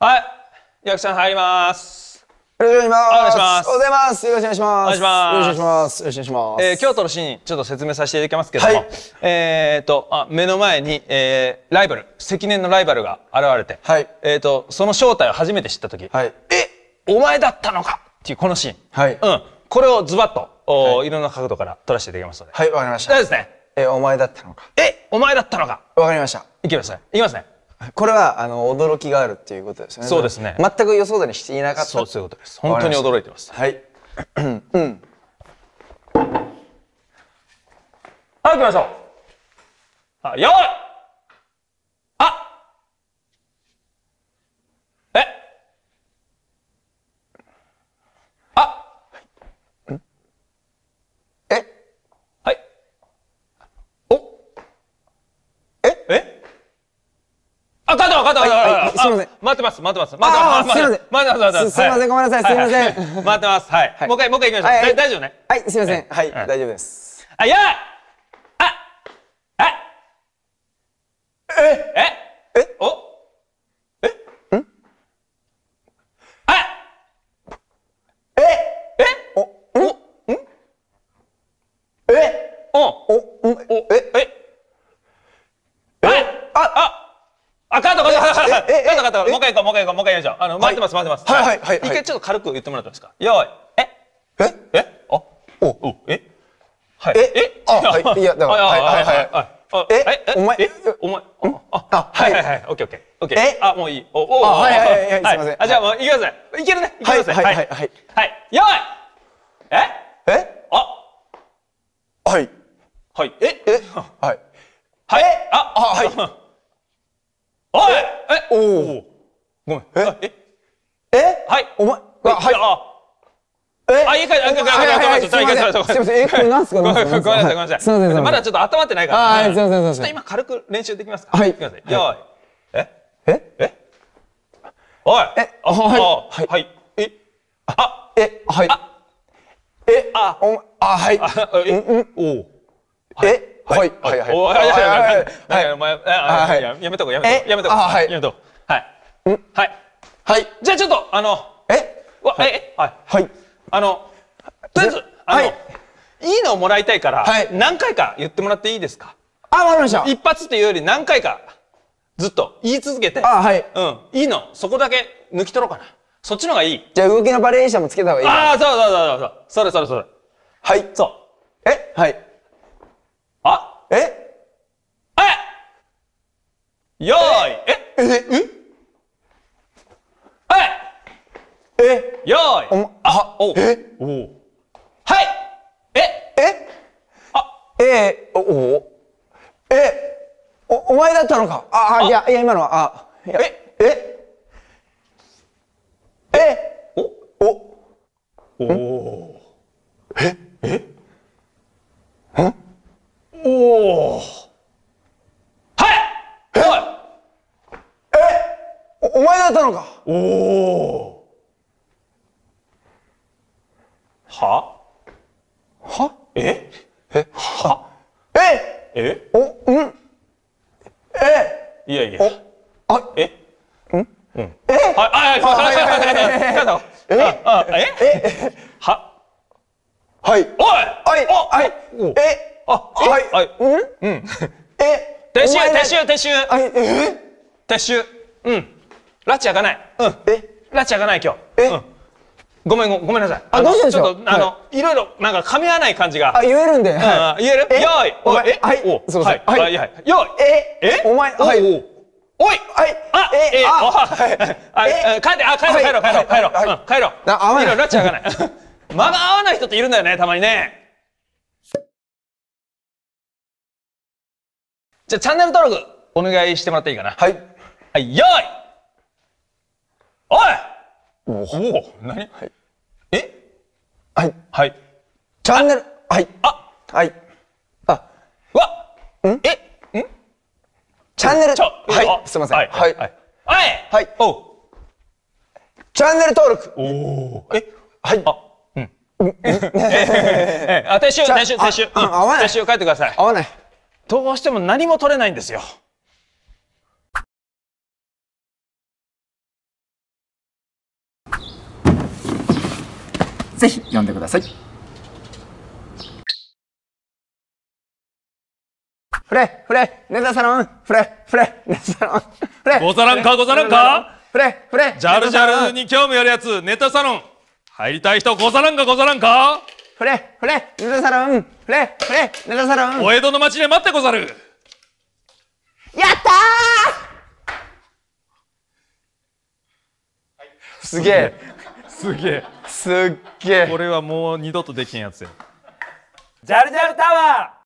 はい役者入りますよろしくお願いします。おはようございます。よろしくお願いします。お願いします。よろしくお願いします。えー、京都のシーン、ちょっと説明させていただきますけども、はい、えっ、ー、とあ、目の前に、えー、ライバル、積年のライバルが現れて、はい、えっ、ー、と、その正体を初めて知ったとき、はい、え、お前だったのかっていうこのシーン。はい。うん。これをズバッと、おはい、いろんな角度から撮らせていただきますので。はい、わかりました。丈夫ですね。え、お前だったのか。え、お前だったのか。わかりました。いきますね。いきますね。これはあの驚きがあるっていうことですね。そうですね。全く予想だにしていなかった。そういうことです。本当に驚いてます。はい。うん。はい、行きましょう。あ、ばい。すみません。待ってます、待ってます。待ってます。すみません。待ってます、すみません、ごめんなさい、すみません。待ってます。はい。もう一回、もう一回行きましょう。大丈夫ね。はい、すみません。はい、大丈夫です。あ、やああえええおえおおええああもう一回行こう、もう一回行こう、もう一回やりましょう。あの、待ってます、待ってます。はい、はい、はい。一回ちょっと軽く言ってもらっていいですか。よい。えええあおおえはい。ええあ、はい。いはい、はい、はい。えお前えお前あ、はいはいはい。オッケーオッケー。オッケー。えあ、もういい。お、お、はいはいはい。すいません。あ、じゃあもう行きます。いけるね。行きます。はいはいはい。はい。よいええあはい。はい。ええはい。はい。あ、はい。おお。ごめん。ええはい。お前、はい。えあ、いいかい、あ、いいかい、あ、いいかい、あ、いいかい、すみません、え、いれすかごめんなさい、あ、いいかさい。すみません、まだちょっと温まってないから。あ、すみません、すみません。ちょっと今軽く練習できますかはい。すみません。よーい。えええおいえ、はい。はい。えあ、え、はい。え、あ、おあ、はい。え、おえ、はい、はい、はい、はい、はい、はい、はい、やめとこ、やめとこ、やめとこ、はい、やめとこ、はい、はい、はい、じゃあちょっと、あの、え、わ、え、はい、はい、あの、とりあえず、あの、いいのをもらいたいから、何回か言ってもらっていいですかあ、わかりました。一発っていうより何回か、ずっと言い続けて、あ、はい、うん、いいの、そこだけ抜き取ろうかな。そっちのがいい。じゃあ動きのバリエーションもつけた方がいい。ああ、そうそうそうそう。それそれそれ。はい。そう。えはい。え、んはいえよーいあ、おえおはいええあ、えー、おえお、お前だったのかあ、あ、いや、いや、今のは、あ、いや、えええおおおおええんおおれたのかおおははええはええおうんえいやいやあえうんうんえはいはいはいはいえええははいおいはいはいえあはいはいうんうんえ撤収撤収撤収はいえ撤収うんラチ開かない。うん。えラチ開かない今日。え、うん、ごめんごめんなさい。あ、どうしちょっと、あの、はい、ろいろ、なんか噛み合わない感じが。あ、言えるんで。よ。い、うん、言えるよいおい、えはい、おすいません。はい、はい、よいええお前、はい。おいおいはいあええあはあ帰って、あ、帰ろう、帰ろう、帰ろう、帰ろう。うん、帰ろう。あ、合わない。ラチ開かない。間が合わない人っているんだよね、たまにね。じゃあ、チャンネル登録、お願いしてもらっていいかな。はい。はい、よいおお何、はい、えはいはいチャンネルはいあはいあわんえんチャンネルはいすいませんはいはいはいはいおチャンネル登録おおえはいあうん あ、撤収、撤収、撤収、撤収、帰ってください。合わない。どうしても何も取れないんですよ。ぜひ読んでくださいフレフレネタサロンフレフレネタサロンフレござらんかござらんかフレフレジャルジャルに興味あるやつネタサロン入りたい人ござらんかござらんかフレフレネタサロンフレフレネタサロンお江戸の町で待ってござるやったーすげえすげえすっげえこれはもう二度とできんやつやジャルジャルタワー